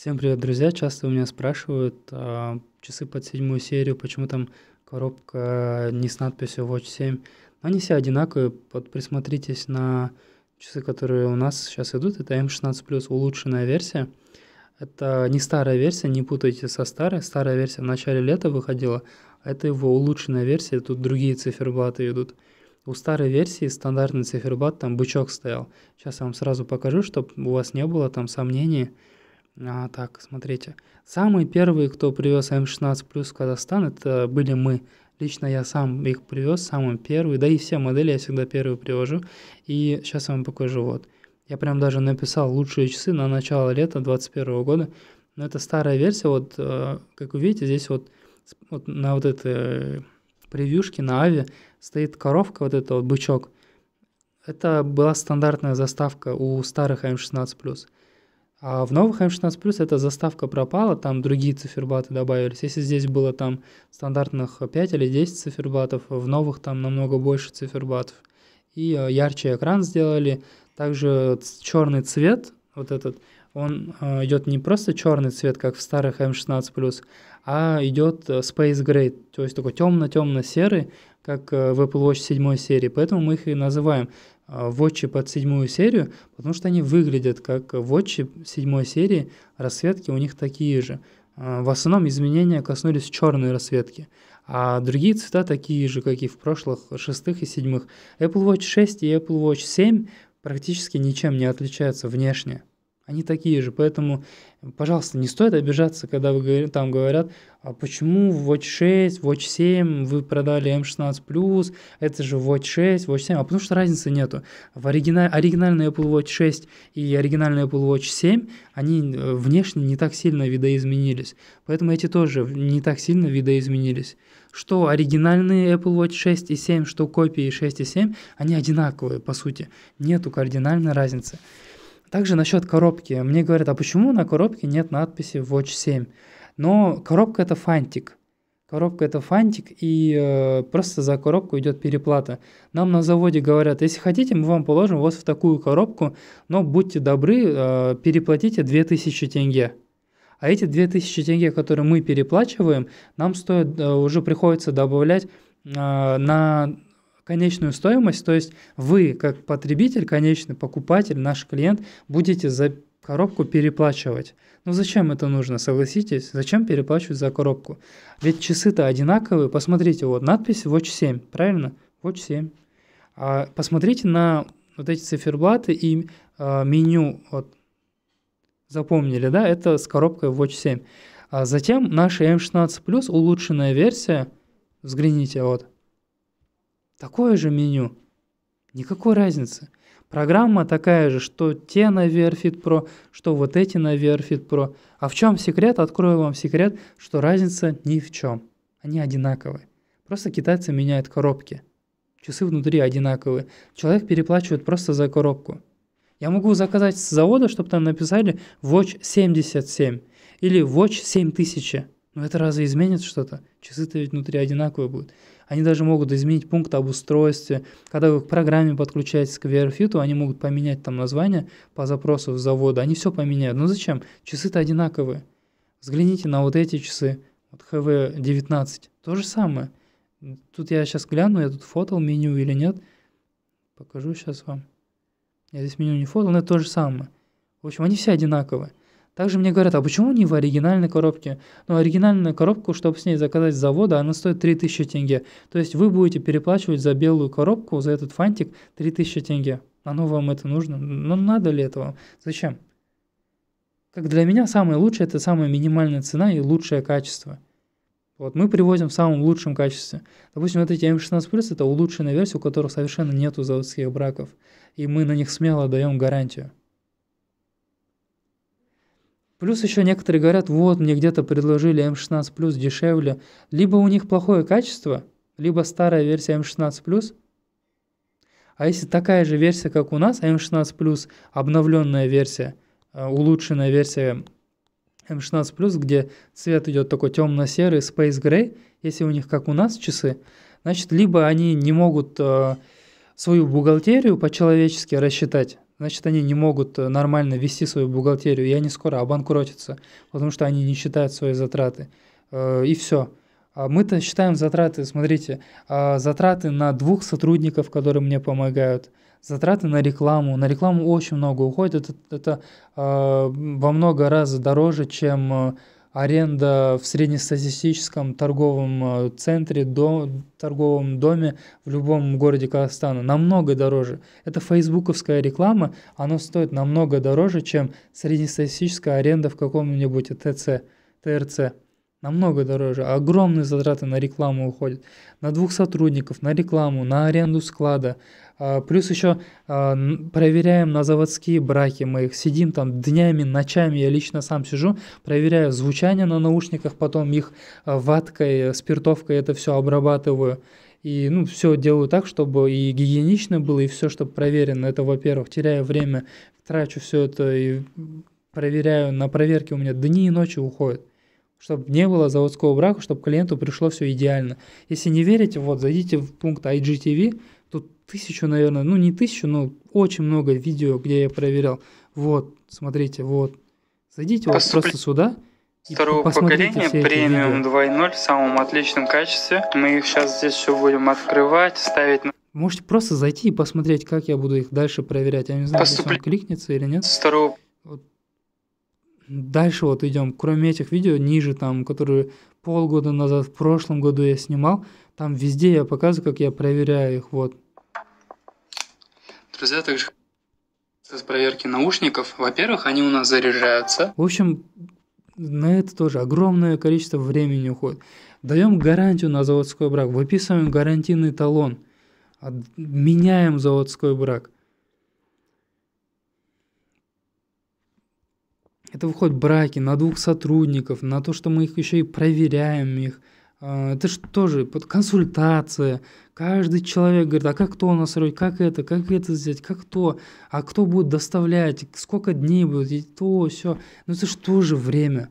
Всем привет, друзья. Часто у меня спрашивают а, часы под седьмую серию, почему там коробка не с надписью Watch 7. Они все одинаковые. Вот присмотритесь на часы, которые у нас сейчас идут. Это M16 Plus улучшенная версия. Это не старая версия, не путайте со старой. Старая версия в начале лета выходила, а это его улучшенная версия, тут другие циферблаты идут. У старой версии стандартный циферблат, там бычок стоял. Сейчас я вам сразу покажу, чтобы у вас не было там сомнений. А, так, смотрите. Самые первые, кто привез М16 плюс в Казахстан, это были мы. Лично я сам их привез, самый первый. Да и все модели я всегда первый привожу. И сейчас я вам покажу вот. Я прям даже написал лучшие часы на начало лета 2021 года. Но это старая версия, вот, э, как вы видите, здесь вот, вот на вот этой э, превьюшке на Ави стоит коровка, вот это вот бычок. Это была стандартная заставка у старых М16+. А в новых М16+, эта заставка пропала, там другие циферблаты добавились. Если здесь было там стандартных 5 или 10 циферблатов, в новых там намного больше циферблатов. И э, ярче экран сделали. Также черный цвет, вот этот, он э, идет не просто черный цвет, как в старых M16+, а идет э, Space Gray, то есть такой темно-темно-серый, как в Apple Watch 7 серии, поэтому мы их и называем вотчи под седьмую серию, потому что они выглядят как вотчи седьмой серии, расцветки у них такие же. А, в основном изменения коснулись черной расцветки, а другие цвета такие же, как и в прошлых шестых и седьмых. Apple Watch 6 и Apple Watch 7 практически ничем не отличаются внешне они такие же. Поэтому, пожалуйста, не стоит обижаться, когда вы там говорят, а почему Watch 6, Watch 7 вы продали M16 эм Plus, это же Watch 6, Watch 7, а потому что разницы нету. В оригиналь, оригинальный Apple Watch 6 и оригинальный Apple Watch 7, они э, внешне не так сильно видоизменились. Поэтому эти тоже не так сильно видоизменились. Что оригинальные Apple Watch 6 и 7, что копии 6 и 7, они одинаковые, по сути. Нету кардинальной разницы. Также насчет коробки. Мне говорят, а почему на коробке нет надписи Watch 7? Но коробка это фантик. Коробка это фантик, и э, просто за коробку идет переплата. Нам на заводе говорят, если хотите, мы вам положим вас в такую коробку, но будьте добры, э, переплатите 2000 тенге. А эти 2000 тенге, которые мы переплачиваем, нам стоит, э, уже приходится добавлять э, на конечную стоимость, то есть вы, как потребитель, конечный покупатель, наш клиент, будете за коробку переплачивать. Ну зачем это нужно, согласитесь? Зачем переплачивать за коробку? Ведь часы-то одинаковые. Посмотрите, вот надпись Watch 7, правильно? Watch 7. А посмотрите на вот эти циферблаты и а, меню. Вот. Запомнили, да? Это с коробкой Watch 7. А затем наша M16 Plus улучшенная версия. Взгляните, вот. Такое же меню. Никакой разницы. Программа такая же, что те на VRFit Pro, что вот эти на VRFit Pro. А в чем секрет? Открою вам секрет, что разница ни в чем. Они одинаковые. Просто китайцы меняют коробки. Часы внутри одинаковые. Человек переплачивает просто за коробку. Я могу заказать с завода, чтобы там написали Watch 77 или Watch 7000. Но это разве изменит что-то? Часы-то ведь внутри одинаковые будут. Они даже могут изменить пункт об устройстве. Когда вы к программе подключаетесь к VRFit, они могут поменять там название по запросу завода. Они все поменяют. но ну зачем? Часы-то одинаковые. Взгляните на вот эти часы. Вот HV19. То же самое. Тут я сейчас гляну, я тут фотал меню или нет. Покажу сейчас вам. Я здесь меню не фотал, но это то же самое. В общем, они все одинаковые. Также мне говорят, а почему не в оригинальной коробке? Ну, оригинальную коробку, чтобы с ней заказать с завода, она стоит 3000 тенге. То есть вы будете переплачивать за белую коробку, за этот фантик 3000 тенге. Оно а ну, вам это нужно? Ну, надо ли этого? Зачем? Как для меня самое лучшее – это самая минимальная цена и лучшее качество. Вот мы привозим в самом лучшем качестве. Допустим, вот эти М16+, это улучшенная версия, у которых совершенно нету заводских браков. И мы на них смело даем гарантию. Плюс еще некоторые говорят, вот, мне где-то предложили М16 эм Plus дешевле. Либо у них плохое качество, либо старая версия М16 эм Plus. А если такая же версия, как у нас, М16 Plus, обновленная версия, э, улучшенная версия М16 эм Plus, где цвет идет такой темно-серый, Space Gray, если у них, как у нас, часы, значит, либо они не могут э, свою бухгалтерию по-человечески рассчитать, значит, они не могут э, нормально вести свою бухгалтерию, и они скоро обанкротятся, потому что они не считают свои затраты. Э, и все. А мы-то считаем затраты, смотрите, а затраты на двух сотрудников, которые мне помогают, затраты на рекламу. На рекламу очень много уходит, это, это э, во много раз дороже, чем аренда в среднестатистическом торговом э, центре, дом торговом доме в любом городе Казахстана намного дороже. Это фейсбуковская реклама, она стоит намного дороже, чем среднестатистическая аренда в каком-нибудь ТЦ, ТРЦ. Намного дороже. Огромные затраты на рекламу уходят. На двух сотрудников, на рекламу, на аренду склада. А, плюс еще а, проверяем на заводские браки, мы их сидим там днями, ночами, я лично сам сижу, проверяю звучание на наушниках, потом их а, ваткой, спиртовкой это все обрабатываю. И ну, все делаю так, чтобы и гигиенично было, и все, чтобы проверено. Это, во-первых, теряю время, трачу все это и проверяю. На проверке у меня дни и ночи уходят чтобы не было заводского брака, чтобы клиенту пришло все идеально. Если не верите, вот зайдите в пункт IGTV, тысячу, наверное, ну не тысячу, но очень много видео, где я проверял. Вот, смотрите, вот. Зайдите Поступ... вот просто сюда. Второго поколения премиум 2.0 в самом отличном качестве. Мы их сейчас здесь все будем открывать, ставить на... Можете просто зайти и посмотреть, как я буду их дальше проверять. Я не знаю, Поступ... он кликнется или нет. Второго... Вот. Дальше вот идем. Кроме этих видео, ниже там, которые полгода назад, в прошлом году я снимал, там везде я показываю, как я проверяю их. Вот взятых с проверки наушников. Во-первых, они у нас заряжаются. В общем, на это тоже огромное количество времени уходит. Даем гарантию на заводской брак, выписываем гарантийный талон, меняем заводской брак. Это выходят браки на двух сотрудников, на то, что мы их еще и проверяем их – а, это же тоже под консультация. Каждый человек говорит, а как то настроить, как это, как это сделать, как то, а кто будет доставлять, сколько дней будет, и то, все. Ну это же тоже время.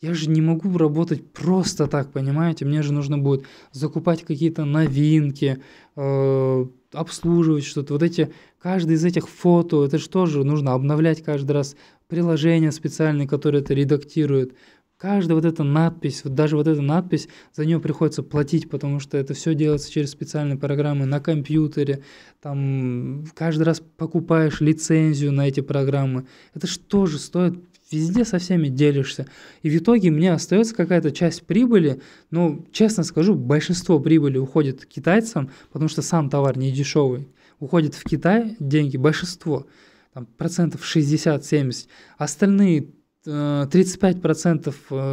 Я же не могу работать просто так, понимаете? Мне же нужно будет закупать какие-то новинки, э, обслуживать что-то. Вот эти, каждый из этих фото, это же тоже нужно обновлять каждый раз приложение специальное которое это редактирует Каждая вот эта надпись, вот даже вот эта надпись, за нее приходится платить, потому что это все делается через специальные программы на компьютере, там каждый раз покупаешь лицензию на эти программы. Это же тоже стоит везде со всеми делишься. И в итоге мне остается какая-то часть прибыли, но, честно скажу, большинство прибыли уходит китайцам, потому что сам товар не дешевый. Уходит в Китай деньги большинство, там, процентов 60-70. Остальные 35%, э,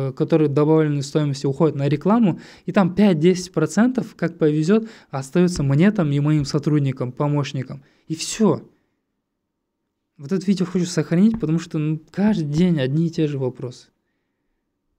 э, которые добавлены стоимости, уходят на рекламу, и там 5-10%, как повезет, остаются мне там и моим сотрудникам, помощникам. И все. Вот это видео хочу сохранить, потому что ну, каждый день одни и те же вопросы.